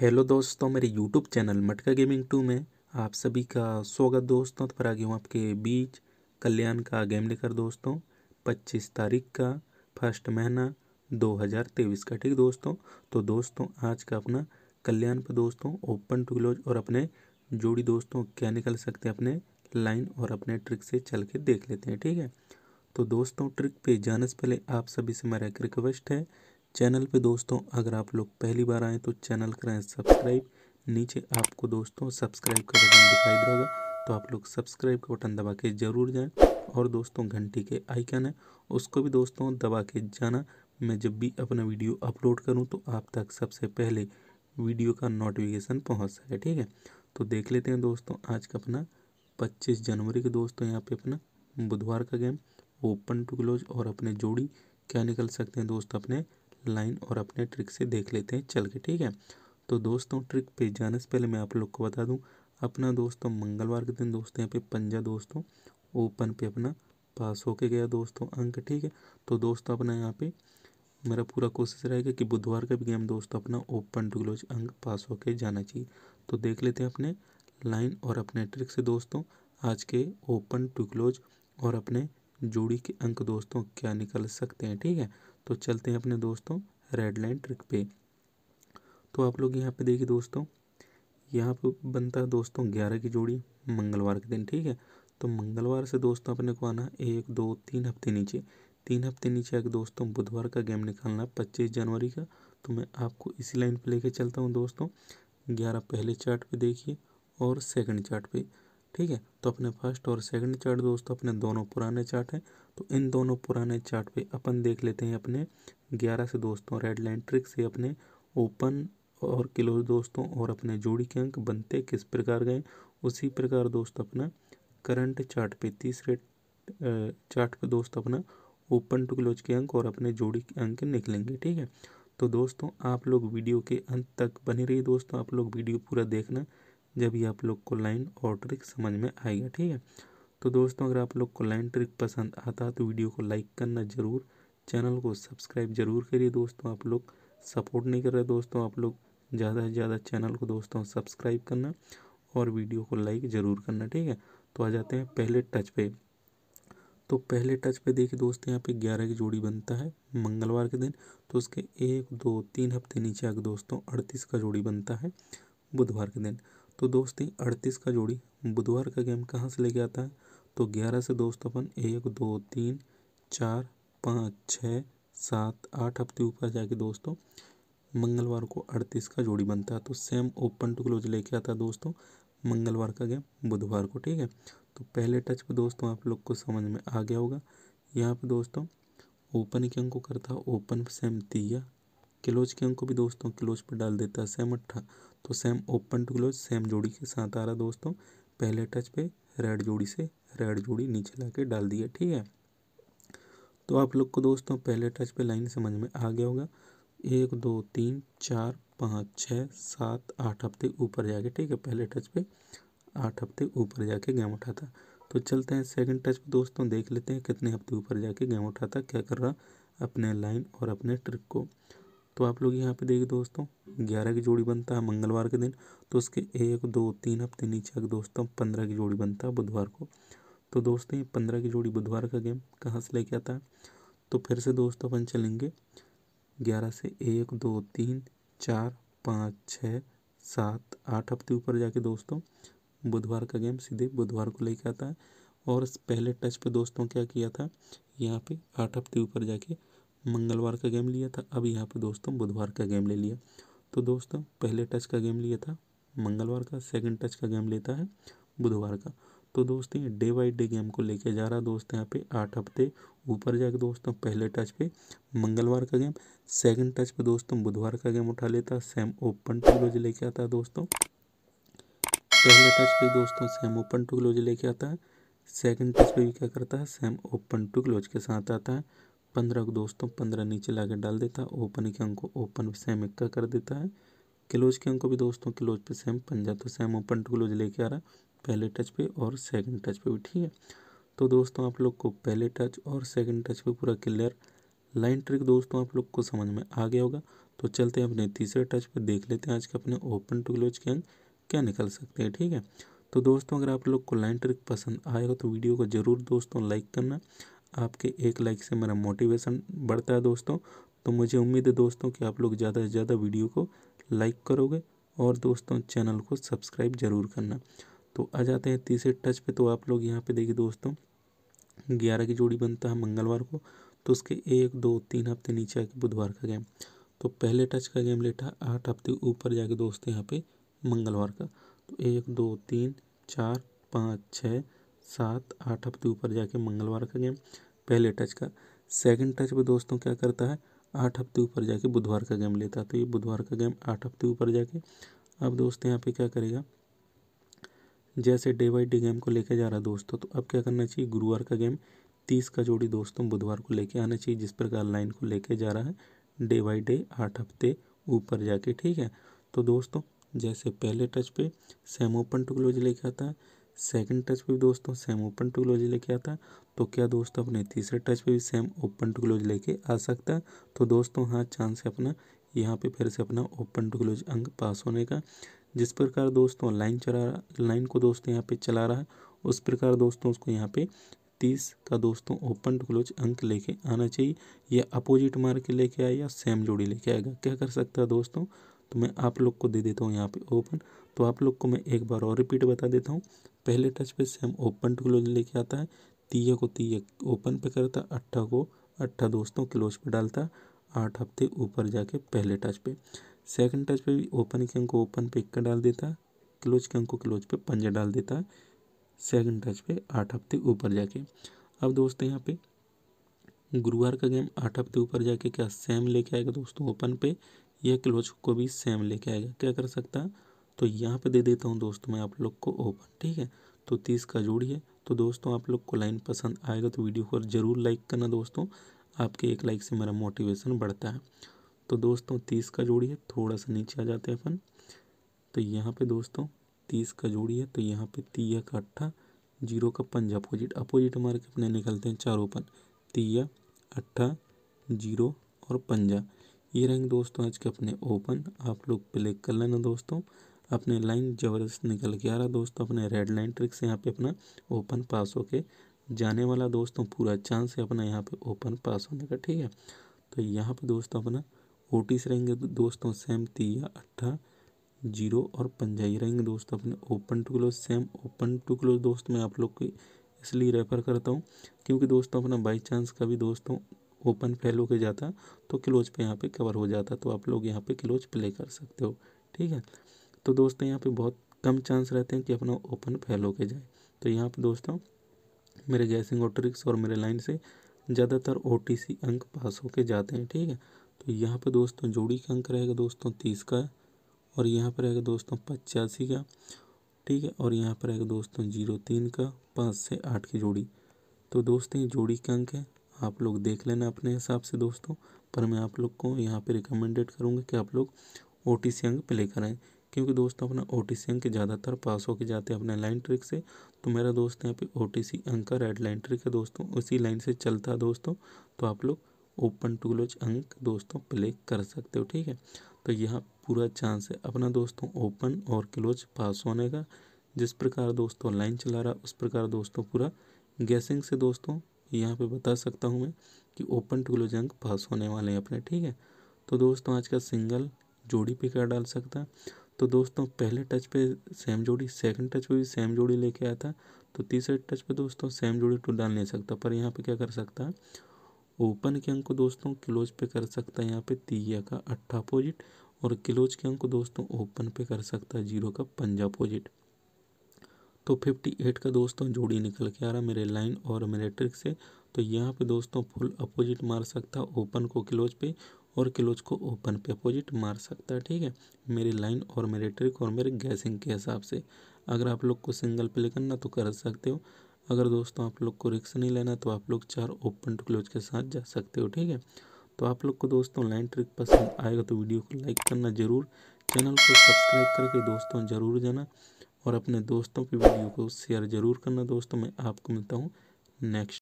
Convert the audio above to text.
hello दोस्तों मेरे YouTube channel Matka gaming two में आप सभी का स्वागत दोस्तों तो पर आगे हूँ आपके बीच कल्याण का गेम लेकर दोस्तों 25 तारीख का फर्स्ट महीना 2023 का ठीक दोस्तों तो दोस्तों आज का अपना कल्याण पर दोस्तों ओपन टू क्लोज और अपने जोड़ी दोस्तों क्या निकल सकते हैं अपने लाइन और अपने ट्रिक से चल के देख लेते हैं ठीक है तो दोस्तों ट्रिक पे जाने से पहले आप सभी से मेरा एक रिक्वेस्ट है चैनल पे दोस्तों अगर आप लोग पहली बार आए तो चैनल करें सब्सक्राइब नीचे आपको दोस्तों सब्सक्राइब का बटन दिखाई दे तो आप लोग सब्सक्राइब का बटन दबा के ज़रूर जाएँ और दोस्तों घंटी के आइकन है उसको भी दोस्तों दबा के जाना मैं जब भी अपना वीडियो अपलोड करूँ तो आप तक सबसे पहले वीडियो का नोटिफिकेशन पहुँच सके ठीक है तो देख लेते हैं दोस्तों आज का अपना पच्चीस जनवरी के दोस्तों यहाँ पे अपना बुधवार का गेम ओपन टू क्लोज और अपने जोड़ी क्या निकल सकते हैं दोस्त अपने लाइन और अपने ट्रिक से देख लेते हैं चल के ठीक है तो दोस्तों ट्रिक पे जाने से पहले मैं आप लोग को बता दूं अपना दोस्तों मंगलवार के दिन दोस्तों यहाँ पे पंजा दोस्तों ओपन पे अपना पास होके गया दोस्तों अंक ठीक है तो दोस्तों अपना यहाँ पे मेरा पूरा कोशिश रहेगा कि बुधवार का भी गेम दोस्तों अपना ओपन क्लोज अंक पास होके जाना चाहिए तो देख लेते हैं अपने लाइन और अपने ट्रिक से दोस्तों आज के ओपन टू क्लोज और अपने जोड़ी के अंक दोस्तों क्या निकल सकते हैं ठीक है तो चलते हैं अपने दोस्तों रेड लाइन ट्रिक पे तो आप लोग यहाँ पे देखिए दोस्तों यहाँ पे बनता है दोस्तों ग्यारह की जोड़ी मंगलवार के दिन ठीक है तो मंगलवार से दोस्तों अपने को आना एक दो तीन हफ्ते नीचे तीन हफ्ते नीचे आके दोस्तों बुधवार का गेम निकालना है पच्चीस जनवरी का तो मैं आपको इसी लाइन पर लेके चलता हूँ दोस्तों ग्यारह पहले चार्ट पे देखिए और सेकंड चार्ट पे ठीक है तो अपने फर्स्ट और सेकंड चार्ट दोस्तों अपने दोनों पुराने चार्ट हैं तो इन दोनों पुराने चार्ट पे अपन देख लेते हैं अपने ग्यारह से दोस्तों रेड लाइन ट्रिक से अपने ओपन और क्लोज दोस्तों और अपने जोड़ी के अंक बनते किस प्रकार गए उसी प्रकार दोस्त अपना करंट चार्ट पे तीसरे चार्ट पे दोस्त अपना ओपन टू क्लोज के अंक और अपने जोड़ी के अंक निकलेंगे ठीक है तो दोस्तों आप लोग वीडियो के अंत तक बने रहिए दोस्तों आप लोग वीडियो पूरा देखना जब ये आप लोग को लाइन और ट्रिक समझ में आएगा ठीक है तो दोस्तों अगर आप लोग को लाइन ट्रिक पसंद आता है तो वीडियो को लाइक करना ज़रूर चैनल को सब्सक्राइब ज़रूर करिए दोस्तों आप लोग सपोर्ट नहीं कर रहे दोस्तों आप लोग ज़्यादा से ज़्यादा चैनल को दोस्तों सब्सक्राइब करना और वीडियो को लाइक ज़रूर करना ठीक है तो आ जाते हैं पहले टच पे तो पहले टच पे देखिए दोस्तों यहाँ पे ग्यारह की जोड़ी बनता है मंगलवार के दिन तो उसके एक दो तीन हफ्ते नीचे आगे दोस्तों अड़तीस का जोड़ी बनता है बुधवार के दिन तो दोस्ती अड़तीस का जोड़ी बुधवार का गेम कहाँ से लेके आता है तो ग्यारह से दोस्त अपन एक दो तीन चार पाँच छः सात आठ हफ्ते ऊपर जाके दोस्तों मंगलवार को अड़तीस का जोड़ी बनता है तो सेम ओपन टू क्लोज लेके आता है दोस्तों मंगलवार का गेम बुधवार को ठीक है तो पहले टच पे दोस्तों आप लोग को समझ में आ गया होगा यहाँ पे दोस्तों ओपन के अंक को करता है ओपन सेम तिया क्लोज के अंक को भी दोस्तों क्लोज पर डाल देता है सेम अट्ठा तो same open to close same जोड़ी के साथ आ रहा दोस्तों पहले टच पे रेड जोड़ी से रेड जोड़ी नीचे ला डाल दिया ठीक है तो आप लोग को दोस्तों पहले टच पे लाइन समझ में आ गया होगा एक दो तीन चार पाँच छः सात आठ हफ्ते ऊपर जाके ठीक है पहले टच पे आठ हफ्ते ऊपर जाके गेम उठाता तो चलते हैं सेकंड टच पे दोस्तों देख लेते हैं कितने हफ्ते ऊपर जाके गेम उठाता क्या कर रहा अपने लाइन और अपने ट्रिक को तो आप लोग यहाँ पे देखिए दोस्तों ग्यारह की जोड़ी बनता है मंगलवार के दिन तो उसके एक दो तीन हफ्ते नीचे दोस्तों पंद्रह की जोड़ी बनता है बुधवार को तो दोस्तों ये पंद्रह की जोड़ी बुधवार का गेम कहाँ से लेके आता है तो फिर से दोस्तों अपन चलेंगे ग्यारह से एक दो तीन चार पाँच छः सात आठ हफ्ते ऊपर जाके दोस्तों बुधवार का गेम सीधे बुधवार को लेके आता है और पहले टच पे दोस्तों क्या किया था यहाँ पे आठ हफ्ते ऊपर जाके मंगलवार का गेम लिया था अब यहाँ पे दोस्तों बुधवार का गेम ले लिया तो दोस्तों पहले टच का गेम लिया था मंगलवार का सेकंड टच का गेम लेता है बुधवार का तो दोस्तों ये डे बाई डे गेम को लेके जा रहा दोस्त यहाँ पे आठ हफ्ते ऊपर जाके दोस्तों पहले टच पे मंगलवार का गेम सेकंड टच पे दोस्तों बुधवार का गेम उठा लेता सेम ओपन टू क्लोज लेके आता है दोस्तों पहले टच पे दोस्तों सेम ओपन टू क्लोज लेके आता है सेकेंड टच पे भी क्या करता है सेम ओपन टू क्लोज के साथ आता है पंद्रह को दोस्तों पंद्रह नीचे ला डाल देता है ओपन के अंक को ओपन सेम इक्का कर देता है क्लोज के अंक को भी दोस्तों क्लोज पे सेम पंजा तो सेम ओपन टू क्लोज लेके आ रहा पहले टच पे और सेकंड टच पे भी ठीक है तो दोस्तों आप लोग को पहले टच और सेकंड टच पे पूरा क्लियर लाइन ट्रिक दोस्तों आप लोग को समझ में आ गया होगा तो चलते हैं अपने तीसरे टच पर देख लेते हैं आज के अपने ओपन टू क्लोज के अंक क्या निकल सकते हैं ठीक है तो दोस्तों अगर आप लोग को लाइन ट्रिक पसंद आएगा तो वीडियो को ज़रूर दोस्तों लाइक करना आपके एक लाइक से मेरा मोटिवेशन बढ़ता है दोस्तों तो मुझे उम्मीद है दोस्तों कि आप लोग ज़्यादा से ज़्यादा वीडियो को लाइक करोगे और दोस्तों चैनल को सब्सक्राइब ज़रूर करना तो आ जाते हैं तीसरे टच पे तो आप लोग यहाँ पे देखिए दोस्तों ग्यारह की जोड़ी बनता है मंगलवार को तो उसके एक दो तीन हफ्ते नीचे आके बुधवार का गेम तो पहले टच का गेम लेटा आठ हफ्ते ऊपर जाके दोस्तों यहाँ पे मंगलवार का तो एक दो तीन चार पाँच छः सात आठ हफ्ते ऊपर जाके मंगलवार का गेम पहले टच का सेकंड टच पे दोस्तों क्या करता है आठ हफ्ते ऊपर जाके बुधवार का गेम लेता है तो ये बुधवार का गेम आठ हफ्ते ऊपर जाके अब दोस्त यहाँ पे क्या करेगा जैसे डे बाई डे गेम को लेके जा रहा है दोस्तों तो अब क्या करना चाहिए गुरुवार का गेम तीस का जोड़ी दोस्तों बुधवार को लेके आना चाहिए जिस प्रकार लाइन को लेके जा रहा है डे बाई डे आठ हफ्ते ऊपर जाके ठीक है तो दोस्तों जैसे पहले टच पे सेम ओपन टू क्लोज लेके आता है सेकंड टच पे भी दोस्तों सेम ओपन टेक्नोलॉजी लेके आता है तो क्या दोस्तों अपने तीसरे टच पे भी सेम ओपन टेक्नोलॉजी लेके आ सकता है तो दोस्तों हाँ चांस है अपना यहाँ पे फिर से अपना ओपन टेक्नोलॉजी अंक पास होने का जिस प्रकार दोस्तों लाइन चला लाइन को दोस्तों यहाँ पे चला रहा है उस प्रकार दोस्तों उसको यहाँ पे तीस का दोस्तों ओपन टू क्लोज अंक लेके आना चाहिए या अपोजिट मार्क के लेके आए या सेम जोड़ी लेके आएगा क्या कर सकता है दोस्तों तो मैं आप लोग को दे देता हूँ यहाँ पे ओपन तो आप लोग को मैं एक बार और रिपीट बता देता हूँ पहले टच पे सेम ओपन टू क्लोज लेके आता है तीय को तीय ओपन पे करता अट्ठा को अट्ठा दोस्तों क्लोज पे डालता आठ हफ्ते ऊपर जाके पहले टच पे सेकंड टच पे भी ओपन के अंक ओपन पे इक्का डाल देता क्लोज के अंक को क्लोज पे पंजा डाल देता सेकंड टच पे आठ हफ्ते ऊपर जाके अब दोस्तों यहाँ पे गुरुवार का गेम आठ हफ्ते ऊपर जाके क्या सेम लेके आएगा दोस्तों ओपन पे या क्लोज को भी सेम लेके आएगा क्या कर सकता है तो यहाँ पे दे देता हूँ दोस्तों मैं आप लोग को ओपन ठीक है तो तीस का जोड़िए तो दोस्तों आप लोग को लाइन पसंद आएगा तो वीडियो को ज़रूर लाइक करना दोस्तों आपके एक लाइक से मेरा मोटिवेशन बढ़ता है तो दोस्तों तीस का जोड़िए थोड़ा सा नीचे आ जाते हैं अपन तो यहाँ पे दोस्तों तीस का जोड़िए तो यहाँ पे तीया का अट्ठा जीरो का पंज अपोजिट अपोजिट मार के अपने निकलते हैं चारों पर तीया अट्ठा जीरो और पंजा ये रहेंगे दोस्तों आज के अपने ओपन आप लोग प्ले कर लेना दोस्तों अपने लाइन ज़बरदस्त निकल के आ रहा दोस्तों अपने रेड लाइन ट्रिक से यहाँ पे अपना ओपन पास होके जाने वाला दोस्तों पूरा चांस है अपना यहाँ पे ओपन पास होने का ठीक है तो यहाँ पे दोस्तों अपना ओटीस रहेंगे दोस्तों सेम तिया अट्ठा जीरो और पंजाई रहेंगे दोस्तों अपने open to close same open to close दोस्त मैं आप लोग को इसलिए रेफर करता हूँ क्योंकि दोस्तों अपना बाई चांस का भी दोस्तों ओपन फेल होके जाता तो क्लोज पे यहाँ पे कवर हो जाता तो आप लोग यहाँ पे क्लोज प्ले कर सकते हो ठीक है तो दोस्तों यहाँ पे बहुत कम चांस रहते हैं कि अपना ओपन फेल होके जाए तो यहाँ पे दोस्तों मेरे गैसिंग और ट्रिक्स और मेरे लाइन से ज़्यादातर ओ अंक पास होके जाते हैं ठीक है तो यहाँ पे दोस्तों जोड़ी का अंक रहेगा दोस्तों तीस का और यहाँ पर रहेगा दोस्तों पचासी का ठीक है और यहाँ पर रहेगा दोस्तों जीरो तीन का पाँच से आठ की जोड़ी तो दोस्तों ये जोड़ी का अंक है आप लोग देख लेना अपने हिसाब से दोस्तों पर मैं आप लोग को यहाँ पे रिकमेंडेड करूँगा कि आप लोग ओ टी अंक प्ले कराएँ क्योंकि दोस्तों अपना ओ टी सी अंक ज़्यादातर पास होके जाते हैं अपने लाइन ट्रिक से तो मेरा दोस्त यहाँ पे ओ टी सी अंक का रेड लाइन ट्रिक है दोस्तों उसी लाइन से चलता है दोस्तों तो आप लोग ओपन टू अंक दोस्तों प्ले कर सकते हो ठीक है तो यहाँ पूरा चांस है अपना दोस्तों ओपन और क्लोज पास होने का जिस प्रकार दोस्तों लाइन चला रहा उस प्रकार दोस्तों पूरा गैसिंग से दोस्तों यहाँ पे बता सकता हूँ मैं कि ओपन टू क्लोज अंक पास होने वाले हैं अपने ठीक है तो दोस्तों आज का सिंगल जोड़ी पे क्या डाल सकता है तो दोस्तों पहले टच पे सेम जोड़ी सेकंड टच पे भी सेम जोड़ी लेके आया था तो तीसरे टच पे दोस्तों सेम जोड़ी टू तो डाल नहीं सकता पर यहाँ पे क्या कर सकता है ओपन के अंक को दोस्तों क्लोज पे कर सकता है यहाँ पे तीया का अट्ठा अपोजिट और क्लोज के अंक को दोस्तों ओपन पे कर सकता है जीरो का पंजा अपोजिट तो फिफ्टी एट का दोस्तों जोड़ी निकल के आ रहा मेरे लाइन और मेरे ट्रिक से तो यहाँ पे दोस्तों फुल अपोजिट मार सकता ओपन को क्लोज पे और क्लोज को ओपन पे अपोजिट मार सकता है ठीक है मेरी लाइन और मेरे ट्रिक और मेरे गैसिंग के हिसाब से अगर आप लोग को सिंगल प्ले करना तो कर सकते हो अगर दोस्तों आप लोग को रिक्स नहीं लेना तो आप लोग चार ओपन टू क्लोज के साथ जा सकते हो ठीक है तो आप लोग को दोस्तों लाइन ट्रिक पसंद आएगा तो वीडियो को लाइक करना ज़रूर चैनल को सब्सक्राइब करके दोस्तों ज़रूर जाना और अपने दोस्तों की वीडियो को शेयर ज़रूर करना दोस्तों मैं आपको मिलता हूँ नेक्स्ट